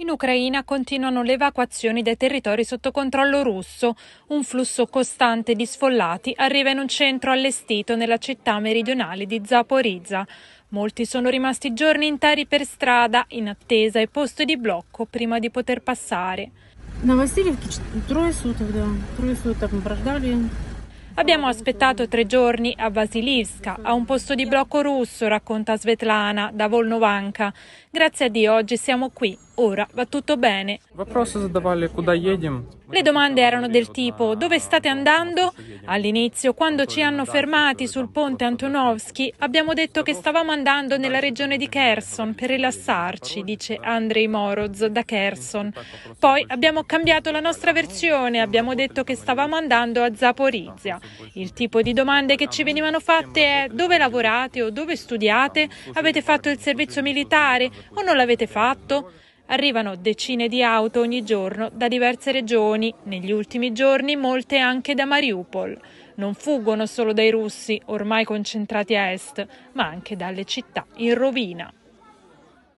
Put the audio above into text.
In Ucraina continuano le evacuazioni dai territori sotto controllo russo. Un flusso costante di sfollati arriva in un centro allestito nella città meridionale di Zaporizza. Molti sono rimasti giorni interi per strada, in attesa e posti di blocco prima di poter passare. Abbiamo aspettato tre giorni a Vasilivska, a un posto di blocco russo, racconta Svetlana da Volnovanka. Grazie a Dio oggi siamo qui, ora va tutto bene. Le domande erano del tipo dove state andando? All'inizio, quando ci hanno fermati sul ponte Antonovsky, abbiamo detto che stavamo andando nella regione di Kherson per rilassarci, dice Andrei Moroz da Kherson. Poi abbiamo cambiato la nostra versione, abbiamo detto che stavamo andando a Zaporizia. Il tipo di domande che ci venivano fatte è dove lavorate o dove studiate? Avete fatto il servizio militare o non l'avete fatto? Arrivano decine di auto ogni giorno da diverse regioni, negli ultimi giorni molte anche da Mariupol. Non fuggono solo dai russi, ormai concentrati a est, ma anche dalle città in rovina.